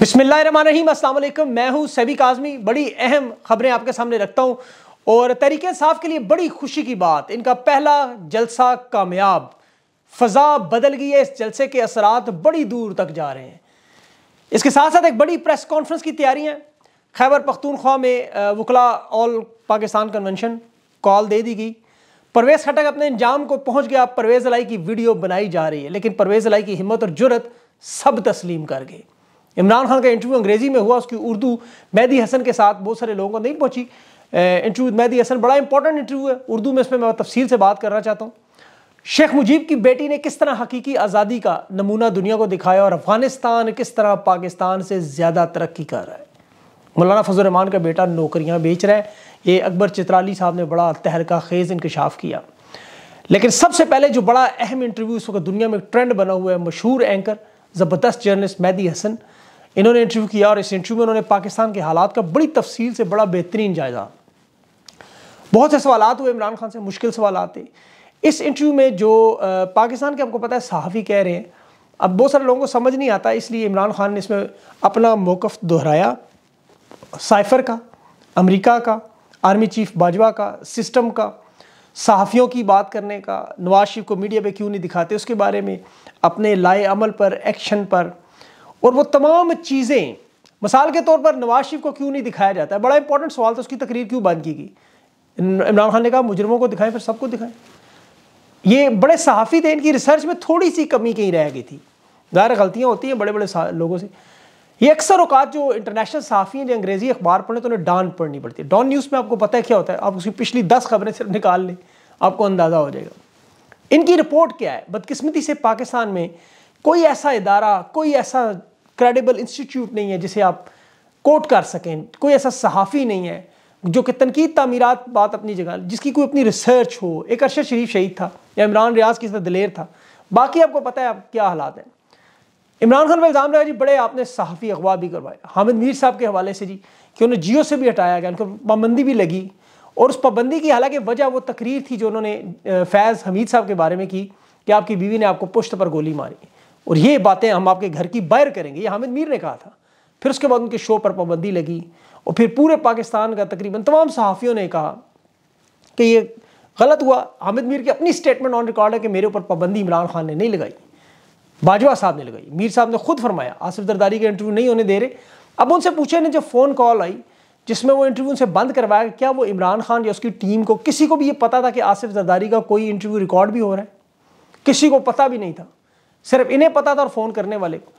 बिस्मिल्लाम असलम मैं हूँ सैबी काजमी बड़ी अहम खबरें आपके सामने रखता हूँ और तहरीक साफ के लिए बड़ी खुशी की बात इनका पहला जलसा कामयाब फ़जा बदल गई है इस जलसे के असरात बड़ी दूर तक जा रहे हैं इसके साथ साथ एक बड़ी प्रेस कॉन्फ्रेंस की तैयारियाँ खैबर पख्तूनख्वा में वकला ऑल पाकिस्तान कन्वेंशन कॉल दे दी गई परवेज़ खटक अपने इंजाम को पहुँच गया परवेज़ अलाई की वीडियो बनाई जा रही है लेकिन परवेज़ अलाई की हिम्मत और जुरत सब तस्लीम कर गई इमरान खान का इंटरव्यू अंग्रेज़ी में हुआ उसकी उर्दू मेहदी हसन के साथ बहुत सारे लोगों को नहीं पहुंची इंटरव्यू मेहदी हसन बड़ा इंपॉर्टेंट इंटरव्यू है उर्दू में इस पर मैं तफसील से बात करना चाहता हूँ शेख मुजीब की बेटी ने किस तरह हकीकी आज़ादी का नमूना दुनिया को दिखाया और अफगानिस्तान किस तरह पाकिस्तान से ज़्यादा तरक्की कर रहा है मौलाना फजल रमान का बेटा नौकरियाँ बेच रहा है ये अकबर चित्राली साहब ने बड़ा तहरका खेज़ इंकशाफ किया लेकिन सबसे पहले जो बड़ा अहम इंटरव्यू इस वक्त दुनिया में ट्रेंड बना हुआ है मशहूर एंकर ज़बरदस्त जर्नलिस्ट मैदी हसन इन्होंने इंटरव्यू किया और इस इंटरव्यू में उन्होंने पाकिस्तान के हालात का बड़ी तफसील से बड़ा बेहतरीन जायजा बहुत से सवाल हुए इमरान खान से मुश्किल सवाल आते इस इंटरव्यू में जो पाकिस्तान के आपको पता है सहाफ़ी कह रहे हैं अब बहुत सारे लोगों को समझ नहीं आता इसलिए इमरान खान ने इसमें अपना मौक़ दोहराया साइफर का अमेरिका का आर्मी चीफ बाजवा का सिस्टम का सहाफ़ियों की बात करने का नवाज शरीफ को मीडिया पे क्यों नहीं दिखाते उसके बारे में अपने लाए अमल पर एक्शन पर और वो तमाम चीज़ें मिसाल के तौर पर नवाज शरीफ को क्यों नहीं दिखाया जाता है बड़ा इंपॉर्टेंट सवाल था उसकी तकरीर क्यों बंद की गई इमरान खान ने कहा मुजरमों को दिखाएं फिर सबको दिखाएं ये बड़े सहाफ़ी थे इनकी रिसर्च में थोड़ी सी कमी कहीं रह गई थी ज़ाहिर गलतियाँ होती हैं बड़े बड़े लोगों से ये अक्सर अवकात जो इंटरनेशनल सहाफ़ी हैं जो अंग्रेज़ी अखबार पढ़ने तो उन्हें डॉन पढ़नी पड़ती है डॉन न्यूज़ में आपको पता है क्या होता है आप उसकी पिछली दस खबरें सिर्फ निकाल लें आपको अंदाज़ा हो जाएगा इनकी रिपोर्ट क्या है बदकस्मती से पाकिस्तान में कोई ऐसा इदारा कोई ऐसा क्रेडिबल इंस्टीट्यूट नहीं है जिसे आप कोट कर सकें कोई ऐसा सहाफ़ी नहीं है जो कि तनकीद तमीरत बात अपनी जगह जिसकी कोई अपनी रिसर्च हो एक अरशद शरीफ शहीद था या इमरान रियाज की दलेर था बाकी आपको पता है आप क्या हालात हैं इमरान खान पर इल्ज़ाम लगा जी बड़े आपने सहाफ़ी अगवा भी करवाए हामिद मीर साहब के हवाले से जी कि उन्हें जियो से भी हटाया गया उनको पाबंदी भी लगी और उस पाबंदी की हालांकि वजह वो तकरीर थी जो उन्होंने फैज़ हमीद साहब के बारे में की कि आपकी बीवी ने आपको पुश्त पर गोली मारी और ये बातें हम आपके घर की बाहर करेंगे ये हामिद मीर ने कहा था फिर उसके बाद उनके शो पर पाबंदी लगी और फिर पूरे पाकिस्तान का तकरीबन तमाम सहाफ़ियों ने कहा कि ये गलत हुआ हामिद मीर की अपनी स्टेटमेंट ऑन रिकॉर्ड है कि मेरे ऊपर पाबंदी इमरान खान ने नहीं लगाई बाजवा साहब ने लगाई मीर साहब ने खुद फरमाया आसिफ जरदारी के इंटरव्यू नहीं होने दे रहे अब उनसे पूछे ने जब फ़ोन कॉल आई जिसमें वो इंटरव्यू उनसे बंद करवाया क्या वो इमरान खान या उसकी टीम को किसी को भी ये पता था कि आसिफ जरदारी का कोई इंटरव्यू रिकॉर्ड भी हो रहा है किसी को पता भी नहीं था सिर्फ इन्हें पता था और फ़ोन करने वाले को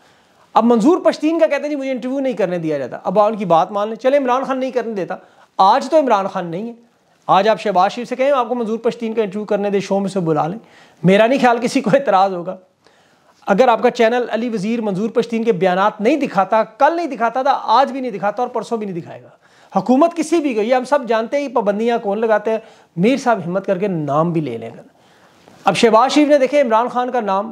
अब मंजूर पश्तीन का कहते हैं जी मुझे इंटरव्यू नहीं करने दिया जाता अब उनकी बात मान लें चले इमरान खान नहीं करने देता आज तो इमरान खान नहीं है आज आप शहबाज शरीफ से कहें आपको मंजूर पश्तीन का इंटरव्यू करने दे शो में से बुला लें मेरा नहीं ख्याल किसी को एतराज़ होगा अगर आपका चैनल अली वज़ीर मंजूर पश्तीन के बयान नहीं दिखाता कल नहीं दिखाता था तो आज भी नहीं दिखाता और परसों भी नहीं दिखाएगा हुकूमत किसी भी गई हम सब जानते हैं पाबंदियाँ कौन लगाते हैं मीर साहब हिम्मत करके नाम भी ले लेंगे अब शहबाज शरीफ ने देखे इमरान खान का नाम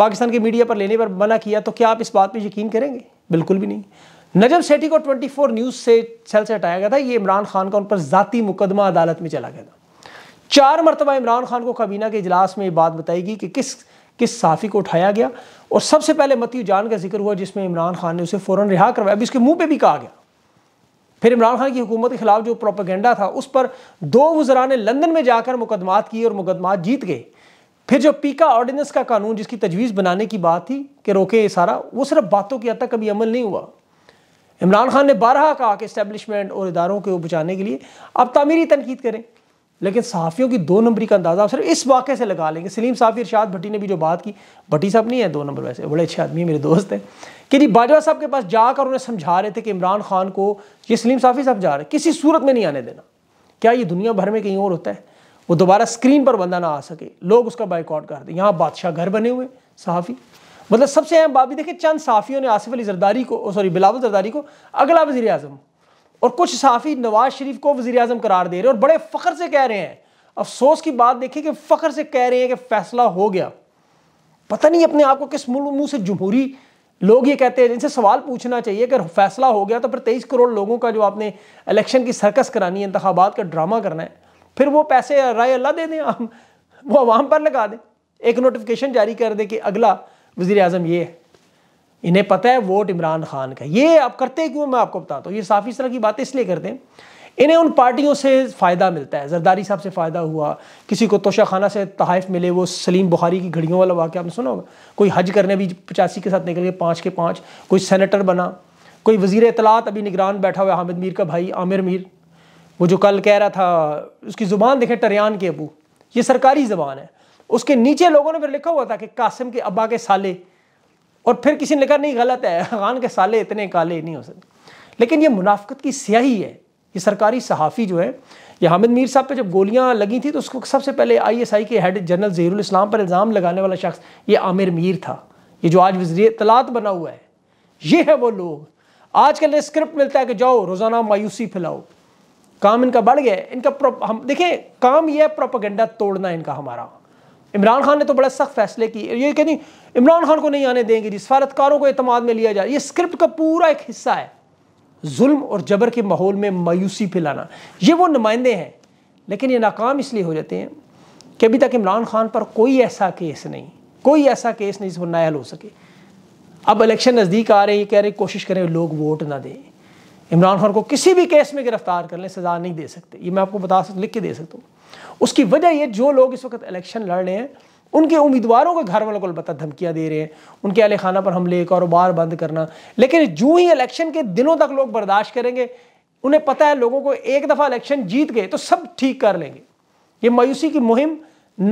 पाकिस्तान के मीडिया पर लेने पर मना किया तो क्या आप इस बात पर यकीन करेंगे बिल्कुल भी नहीं नजम सेठी को 24 न्यूज़ से सेल से हटाया गया था ये इमरान खान का उन पर ज़ाती मुकदमा अदालत में चला गया था चार मरतबा इमरान खान को काबीना के इजलास में ये बात बताएगी कि किस किस साफ़ी को उठाया गया और सबसे पहले मती जान का जिक्र हुआ जिसमें इमरान खान ने उसे फौरन रिहा करवाया अभी उसके मुंह पर भी कहा गया फिर इमरान खान की हुकूमत के खिलाफ जो प्रोपागेंडा था उस पर दो वजरा ने लंदन में जाकर मुकदमात किए और मुकदमात जीत गए फिर जो पीका ऑर्डिनेंस का कानून जिसकी तजवीज़ बनाने की बात थी कि रोके ये सारा वो सिर्फ बातों की हद तक कभी अमल नहीं हुआ इमरान खान ने बारह कहा कि इस्टेबलिशमेंट और इदारों को बचाने के लिए अब तामीरी तनकीद करें लेकिन सहाफ़ियों की दो नंबरी का अंदाज़ा आप सिर्फ इस वाक़े से लगा लेंगे सलीम साफ़ी इरशाद भट्टी ने भी जो बात की भट्टी साहब नहीं है दो नंबर वैसे बड़े अच्छे आदमी मेरे दोस्त हैं कि जी बाजवा साहब के पास जाकर उन्हें समझा रहे थे कि इमरान खान को ये सलीम साफ़ी साहब जा रहे किसी सूरत में नहीं आने देना क्या ये दुनिया भर में कहीं और होता है वो दोबारा स्क्रीन पर बंदा ना आ सके लोग उसका बाइकआउट कर दें यहाँ बादशाह घर बने हुए सहाफ़ी मतलब सबसे अहम बात भी देखिए चंद सहाफ़ियों ने आसिफ अली जरदारी को सॉरी बिलावल जरदारी को अगला वजी अजम और कुछ सहाफ़ी नवाज शरीफ को वजी अजम करार दे रहे हैं और बड़े फ़ख्र से कह रहे हैं अफसोस की बात देखिए कि फ़ख्र से कह रहे हैं कि फ़ैसला हो गया पता नहीं अपने आप को किस मुँह से जमहूरी लोग ये कहते हैं इनसे सवाल पूछना चाहिए अगर फैसला हो गया तो फिर तेईस करोड़ लोगों का जो आपने इलेक्शन की सर्कस करानी है इंतबात का ड्रामा करना है फिर वो पैसे राय अल्लाह दे दें हम वो आवाम पर लगा दें एक नोटिफिकेशन जारी कर दें कि अगला वज़ी अजम ये है इन्हें पता है वोट इमरान खान का ये आप करते क्यों मैं आपको बताता हूँ ये साफ़ी इस तरह की बातें इसलिए करते हैं इन्हें उन पार्टियों से फ़ायदा मिलता है जरदारी साहब से फ़ायदा हुआ किसी को तोशा खाना से तहफ़ मिले वो सलीम बुखारी की घड़ियों वाला वाक्य आपने सुना होगा कोई हज करने भी पचासी के साथ निकल गए पाँच के पाँच कोई सेनेटर बना कोई वज़ी अतलात अभी निगरान बैठा हुआ हामिद मीर का भाई आमिर मीर वो जो कल कह रहा था उसकी ज़ुबान देखे टरियान के अबू ये सरकारी ज़बान है उसके नीचे लोगों ने फिर लिखा हुआ था कि कासिम के अब्बा के साले और फिर किसी ने लिखा नहीं गलत है खान के साले इतने काले नहीं हो सकते लेकिन ये मुनाफ्त की स्याही है ये सरकारी सहाफ़ी जो है ये हामिद मीर साहब पे जब गोलियां लगी थी तो उसको सबसे पहले आईएसआई के हेड जनरल जहरुल इस्लाम पर इल्ज़ाम लगाने वाला शख्स ये आमिर मीर था ये जो आज वजी तलात बना हुआ है ये है वो लोग आज कल स्क्रिप्ट मिलता है कि जाओ रोज़ाना मायूसी फैलाओ काम इनका बढ़ गया इनका हम देखें काम यह प्रोपागेंडा तोड़ना इनका हमारा इमरान खान ने तो बड़ा सख्त फैसले किए ये नहीं इमरान खान को नहीं आने देंगे जी सफारतकारों को अतमाद में लिया जाए ये स्क्रिप्ट का पूरा एक हिस्सा है जुल्म और जबर के माहौल में मायूसी फैलाना ये वो नुमाइंदे हैं लेकिन ये नाकाम इसलिए हो जाते हैं कि अभी तक इमरान खान पर कोई ऐसा केस नहीं कोई ऐसा केस नहीं जिसको नायल हो सके अब इलेक्शन नज़दीक आ रहे हैं कह रहे कोशिश करें लोग वोट ना दें इमरान खान को किसी भी केस में गिरफ्तार कर लें सज़ा नहीं दे सकते ये मैं आपको बता सकता लिख के दे सकता हूँ उसकी वजह ये जो लोग इस वक्त इलेक्शन लड़ रहे हैं उनके उम्मीदवारों के घर वालों को अलबत्त धमकियाँ दे रहे हैं उनके अहल खाना पर हमले कारोबार बंद करना लेकिन जूँ ही इलेक्शन के दिनों तक लोग बर्दाश्त करेंगे उन्हें पता है लोगों को एक दफ़ा इलेक्शन जीत गए तो सब ठीक कर लेंगे ये मायूसी की मुहिम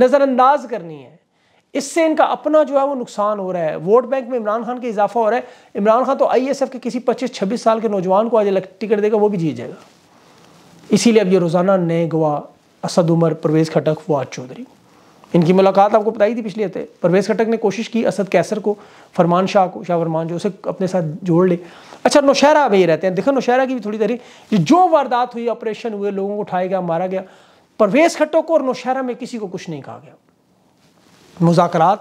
नज़रअंदाज करनी है इससे इनका अपना जो है वो नुकसान हो रहा है वोट बैंक में इमरान खान का इजाफा हो रहा है इमरान खान तो आईएसएफ के किसी 25-26 साल के नौजवान को आज इलेक्ट टिकट देगा वो भी जीत जाएगा इसीलिए अब ये रोज़ाना नए गवा असद उमर परवेज़ खटक फवाद चौधरी इनकी मुलाकात आपको बताई थी पिछले हफ्ते परवेज़ खटक ने कोशिश की असद कैसर को फरमान शाह को शाह फरमान जो उसे अपने साथ जोड़ ले अच्छा नौशहरा में ये रहते हैं देखो नौशहरा की भी थोड़ी देर जो वारदात हुई ऑपरेशन हुए लोगों को उठाया गया मारा गया परवेज़ खटक को और नौशहरा में किसी को कुछ नहीं कहा गया मुजाकर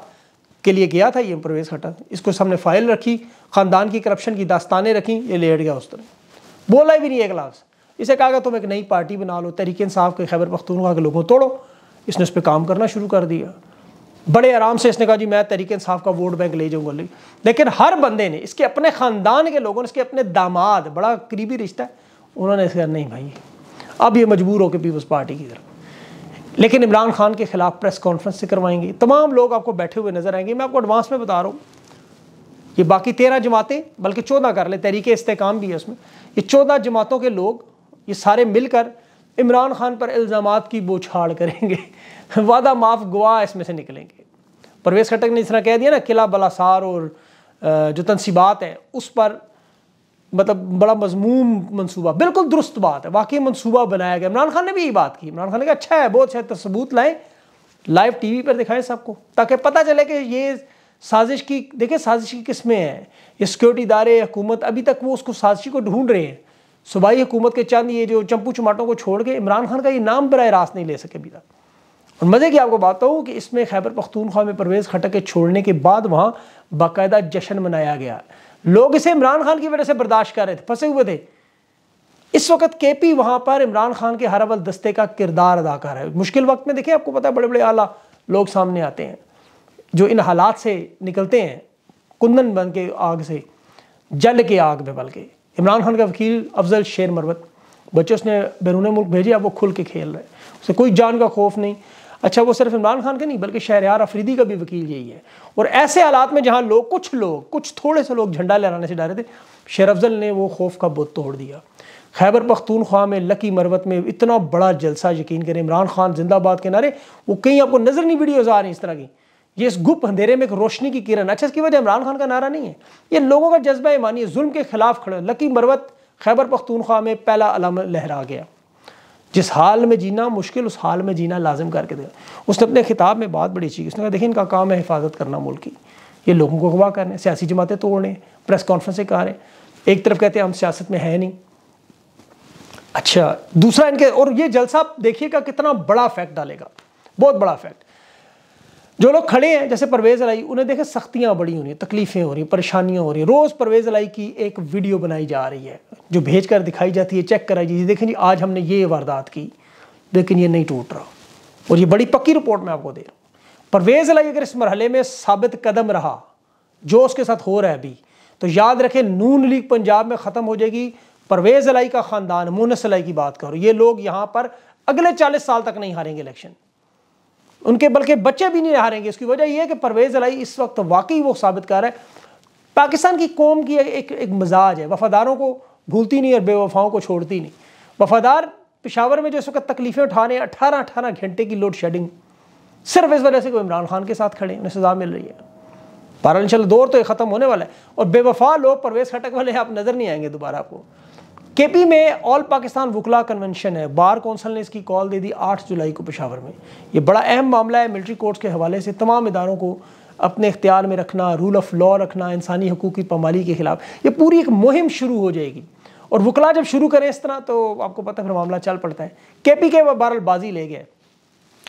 के लिए गया था ये परवेज़ हटा इसको सामने फाइल रखी ख़ानदान की करप्शन की दास्तानें रखी ये लेट गया उस तरह बोला भी नहीं एक लाख इसे कहा गया तुम एक नई पार्टी बना लो तरीके इंसाफ के खैबर पख्तूनवा के लोगों तोड़ो इसने उस पर काम करना शुरू कर दिया बड़े आराम से इसने कहा जी मैं तरीके इंसाफ का वोट बैंक ले जाऊंगा ले लेकिन हर बंदे ने इसके अपने ख़ानदान के लोगों ने इसके अपने दामाद बड़ा करीबी रिश्ता है उन्होंने इसका नहीं भाई अब ये मजबूर होकर पीपल्स पार्टी की तरफ लेकिन इमरान खान के खिलाफ प्रेस कॉन्फ्रेंस से करवाएंगे तमाम लोग आपको बैठे हुए नजर आएंगे मैं आपको एडवांस में बता रहा हूँ ये बाकी तेरह जमातें बल्कि चौदह कर ले तहरीक इस्तेकाम भी है उसमें ये चौदह जमातों के लोग ये सारे मिलकर इमरान खान पर इल्ज़ाम की बोछाड़ करेंगे वादा माफ गवाह इसमें से निकलेंगे परवेज़ खटक ने इस तरह कह दिया ना किला बलासार और जो तनसीबात हैं उस पर मतलब बड़ा मजमूम मनसूबा बिल्कुल दुरुस्त बात है वाकई मनसूबा बनाया गया इमरान खान ने भी यही बात की इमरान खान ने कहा अच्छा है बहुत अच्छा सबूत लाएं लाइव टीवी पर दिखाएं सबको ताकि पता चले कि ये साजिश की देखिए साजिश की किस्में हैं ये सिक्योरिटी इदारे हुकूमत अभी तक वो उसको साजिश को ढूंढ रहे हैं सूबाई हुकूमत के चंद ये जो चंपू चमाटों को छोड़ के इमरान खान का ये नाम बरह रास्त नहीं ले सके अभी तक और मज़े की आपको बात हूँ कि इसमें खैबर पख्तूनख्वा में परवेज़ खटक के छोड़ने के बाद वहाँ बाकायदा जश्न मनाया गया लोग इसे इमरान खान की वजह से बर्दाश्त कर रहे थे फंसे हुए थे इस वक्त के पी पर इमरान खान के हर अवल दस्ते का किरदार अदा कर रहा है मुश्किल वक्त में देखिए आपको पता है बड़े बड़े आला लोग सामने आते हैं जो इन हालात से निकलते हैं कुंदन बन के आग से जल के आग में बल के इमरान खान का वकील अफजल शेर मरवत बच्चे उसने बैरून मुल्क भेजे अब वो खुल के खेल रहे उसे कोई जान का खौफ नहीं अच्छा वो सिर्फ इमरान खान के नहीं बल्कि शहरयार अफरीदी का भी वकील यही है और ऐसे हालात में जहाँ लोग कुछ लोग कुछ थोड़े से लोग झंडा लहराने से डरे थे शेर अफजल ने वो खौफ का बुत तोड़ दिया खैबर पख्तूनख्वा में लकी मरवत में इतना बड़ा जलसा यकीन करें इमरान खान जिंदाबाद के नारे वो कहीं आपको नज़र नहीं वीडियोज़ आ रही इस तरह की ये इस गुप्त अंधेरे में एक रोशनी की किरण अच्छा इसकी वजह इमरान खान का नारा नहीं है ये लोगों का जज्बा ईमानी जुल्म के खिलाफ खड़ा लकी मरवत खैबर पख्तूनख्वा में पहला अलम लहरा गया जिस हाल में जीना मुश्किल उस हाल में जीना लाजिम करके देखा उसने अपने खिताब में बात बड़ी अच्छी उसने कहा देखिए इनका काम है हिफाजत करना मुल्क की ये लोगों को अगवा करने सियासी जमातें तोड़ने प्रेस कॉन्फ्रेंसें करें रहे हैं एक तरफ कहते हैं हम सियासत में हैं नहीं अच्छा दूसरा इनके और ये जलसा देखिएगा कितना बड़ा फैक्ट डालेगा बहुत बड़ा फैक्ट जो लोग खड़े हैं जैसे परवेज़ अलाई उन्हें देखें सख्तियाँ बड़ी हो रही हैं तकलीफ़ें हो रही परेशानियाँ हो रही हैं रोज़ परवेज़ अलाई की एक वीडियो बनाई जा रही है जो भेज कर दिखाई जाती है चेक कराई जाती है देखें जी आज हमने ये वारदात की लेकिन ये नहीं टूट रहा और ये बड़ी पक्की रिपोर्ट मैं आपको दे रहा हूँ परवेज़ अलाई अगर इस मरहले में साबित कदम रहा जो उसके साथ हो रहा है अभी तो याद रखें नून लीग पंजाब में ख़त्म हो जाएगी परवेज़ अलाई का ख़ानदान मोनस अलाई की बात करो ये लोग यहाँ पर अगले चालीस साल तक नहीं हारेंगे इलेक्शन उनके बल्कि बच्चे भी नहीं हारेंगे इसकी वजह यह है कि परवेज़ अलाई इस वक्त वाकई वो साबित कर रहा है पाकिस्तान की कौम की एक एक मजाज है वफादारों को भूलती नहीं और बेवफाओं को छोड़ती नहीं वफादार पिशावर में जो इस वक्त तकलीफ़ें उठा रहे हैं अठारह अठारह घंटे की लोड शेडिंग सिर्फ इस वजह से वो इमरान खान के साथ खड़े उन्हें सजा मिल रही है बहरहाल दौर तो ये ख़त्म होने वाला है और बेवफा लोग परवेज़ खटक वाले आप नज़र नहीं आएंगे दोबारा आपको केपी में ऑल पाकिस्तान वकला कन्वेंशन है बार कौंसल ने इसकी कॉल दे दी 8 जुलाई को पेशावर में ये बड़ा अहम मामला है मिलिट्री कोर्ट्स के हवाले से तमाम इदारों को अपने इख्तियार में रखना रूल ऑफ लॉ रखना इंसानी हकूक़ की पमाली के ख़िलाफ़ ये पूरी एक मुहिम शुरू हो जाएगी और वकला जब शुरू करें इस तरह तो आपको पता है फिर मामला चल पड़ता है के पी के वह ले गए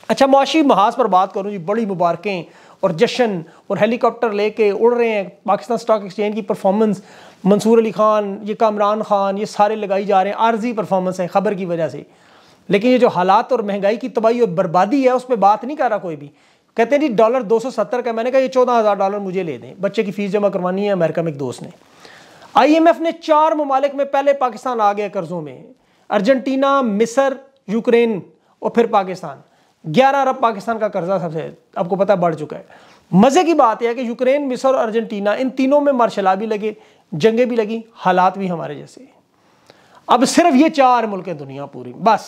अच्छा मुआशी महाज पर बात करूँ जी बड़ी मुबारकें और जश्न और हेलीकॉप्टर लेके उड़ रहे हैं पाकिस्तान स्टॉक एक्सचेंज की परफॉर्मेंस मंसूर अली खान ये कामरान खान ये सारे लगाई जा रहे हैं आर्जी परफॉर्मेंस है खबर की वजह से लेकिन ये जो हालात और महंगाई की तबाही और बर्बादी है उस पर बात नहीं कर रहा कोई भी कहते हैं जी डॉलर दो सौ सत्तर का मैंने कहा ये चौदह हज़ार डॉलर मुझे ले दें बच्चे की फीस जमा करवानी है अमेरिका में एक दोस्त ने आई एम एफ ने चार ममालिक में पहले पाकिस्तान आ गया कर्जों में अर्जेंटीना मिसर यूक्रेन और फिर पाकिस्तान ग्यारह अरब पाकिस्तान का कर्जा सबसे आपको पता बढ़ चुका है मज़े की बात यह है कि यूक्रेन मिसर और अर्जेंटीना इन तीनों में मार्शला भी लगे जंगे भी लगी हालात भी हमारे जैसे अब सिर्फ ये चार मुल्क हैं दुनिया पूरी बस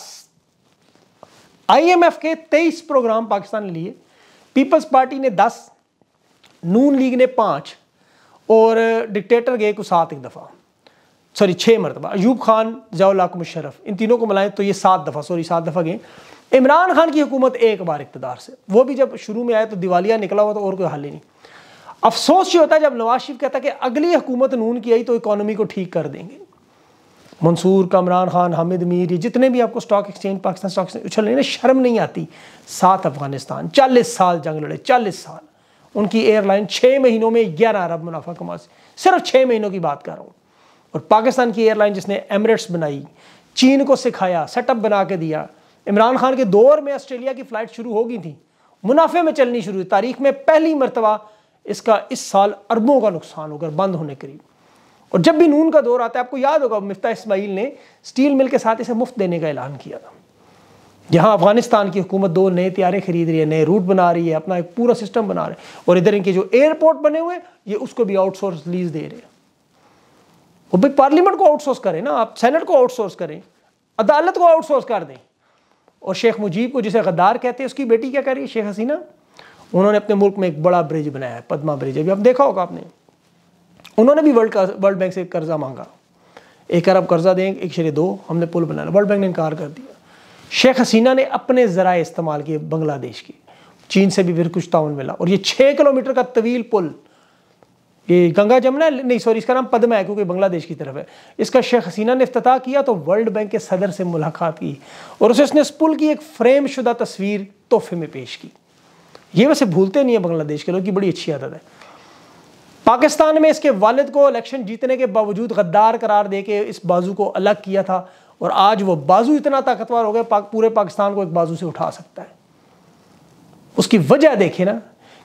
आईएमएफ के 23 प्रोग्राम पाकिस्तान ने लिए पीपल्स पार्टी ने 10 नून लीग ने पाँच और डिक्टेटर गए को सात एक दफ़ा सॉरी छः मरतबा अयूब खान जयाक मुशरफ इन तीनों को मिलाएं तो ये सात दफ़ा सॉरी सात दफ़ा गए इमरान खान की हुकूमत एक बार इकतदार से वो भी जब शुरू में आए तो दिवालिया निकला हुआ तो और कोई हाल ही नहीं अफसोस ये होता है जब नवाज शरीफ कहता है कि अगली हुकूमत नून की आई तो इकोनॉमी को ठीक कर देंगे मंसूर कमरान खान हामिद मीर ये जितने भी आपको stock exchange Pakistan stock exchange उछल लेने शर्म नहीं आती सात अफगानिस्तान चालीस साल जंग लड़े चालीस साल उनकी एयरलाइन छः महीनों में ग्यारह अरब मुनाफा कमा सिर्फ छः महीनों की बात कर रहा हूँ और पाकिस्तान की एयरलाइन जिसने एमरेट्स बनाई चीन को सिखाया सेटअप बना के दिया इमरान खान के दौर में ऑस्ट्रेलिया की फ़्लाइट शुरू हो गई थी मुनाफे में चलनी शुरू हुई तारीख में पहली मरतबा इसका इस साल अरबों का नुकसान होगा बंद होने करीब और जब भी नून का दौर आता है आपको याद होगा मिफ्ता इसमाइल ने स्टील मिल के साथ इसे मुफ्त देने का ऐलान किया था यहाँ अफगानिस्तान की हुकूमत दो नए त्यारे खरीद रही है नए रूट बना रही है अपना एक पूरा सिस्टम बना रहे हैं और इधर इनके जो एयरपोर्ट बने हुए ये उसको भी आउटसोर्स लीज दे रहे हैं और भाई पार्लियामेंट को आउटसोर्स करें ना आप सेनेट को आउटसोर्स करें अदालत को आउटसोर्स कर दें और शेख मुजीब को जिसे गद्दार कहते हैं उसकी बेटी क्या कर रही है शेख हसीना उन्होंने अपने मुल्क में एक बड़ा ब्रिज बनाया है पदमा ब्रिज अभी आप देखा होगा आपने उन्होंने भी वर्ल्ड वर्ल्ड बैंक से कर्जा मांगा एक अरब कर्जा दें एक शरे दो हमने पुल बनाया वर्ल्ड बैंक ने इनकार कर दिया शेख हसीना ने अपने ज़रा इस्तेमाल किए बांग्लादेश के चीन से भी फिर कुछ ताउन मिला और ये छः किलोमीटर का तवील पुल ये गंगा जमुना नहीं सॉरी इसका नाम पद्मा है क्योंकि बांग्लादेश की तरफ है इसका शेख हसीना ने अफ्ताह किया तो वर्ल्ड बैंक के सदर से मुलाकात की और उसे उसने इस पुल की एक फ्रेम शुदा तस्वीर तोहफे में पेश की ये वैसे भूलते नहीं है बांग्लादेश के लोग की बड़ी अच्छी आदत है पाकिस्तान में इसके वालिद को इलेक्शन जीतने के बावजूद गद्दार करार दे के इस बाजू को अलग किया था और आज वो बाजू इतना ताकतवर हो गया पाक, पूरे पाकिस्तान को एक बाजू से उठा सकता है उसकी वजह देखिए ना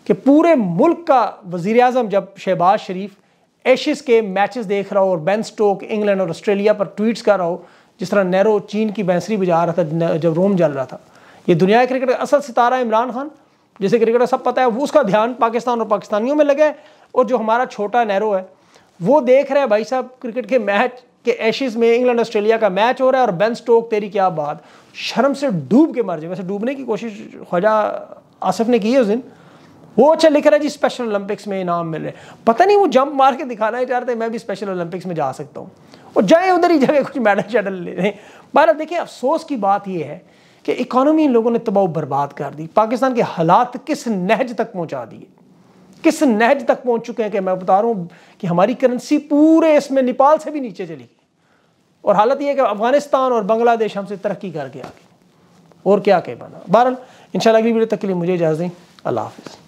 कि पूरे मुल्क का वजीर अजम जब शहबाज शरीफ एशिस के मैचेस देख रहा हो और बैन स्टोक इंग्लैंड और ऑस्ट्रेलिया पर ट्वीट्स कर रहा हो जिस तरह नेहरू चीन की बैंसरी बजा रहा था जब रोम जल रहा था ये दुनिया क्रिकेट का असल सितारा इमरान खान जिसे क्रिकेटर सब पता है वो उसका ध्यान पाकिस्तान और पाकिस्तानियों में लगे और जो हमारा छोटा नैरो है वो देख रहे हैं भाई साहब क्रिकेट के मैच के एशिज में इंग्लैंड ऑस्ट्रेलिया का मैच हो रहा है और बेन स्टोक तेरी क्या बात शर्म से डूब के मर जाए वैसे डूबने की कोशिश ख्वाजा आसफ ने की है उस दिन वो अच्छा लिख रहा है जी स्पेशल ओलंपिक्स में इनाम मिल रहे पता नहीं वो जंप मार के दिखाना ही चाहते हैं मैं भी स्पेशल ओलंपिक्स में जा सकता हूँ और जाए उधर ही जगह कुछ मेडल शेडल ले रहे हैं बहरहाल देखिए अफसोस की बात यह है कि इकॉनमी इन लोगों ने तबाह बर्बाद कर दी पाकिस्तान के हालात किस नहज तक पहुँचा दिए किस नहज तक पहुँच चुके हैं कि मैं बता रहा हूँ कि हमारी करेंसी पूरे इसमें नेपाल से भी नीचे चली गई और हालत यह है कि अफगानिस्तान और बांग्लादेश हमसे तरक्की करके आ गए और क्या क्या बना बहरहाल इन अगली वीडियो तक के लिए मुझे इजाज़त दें अल्लाह हाफिज़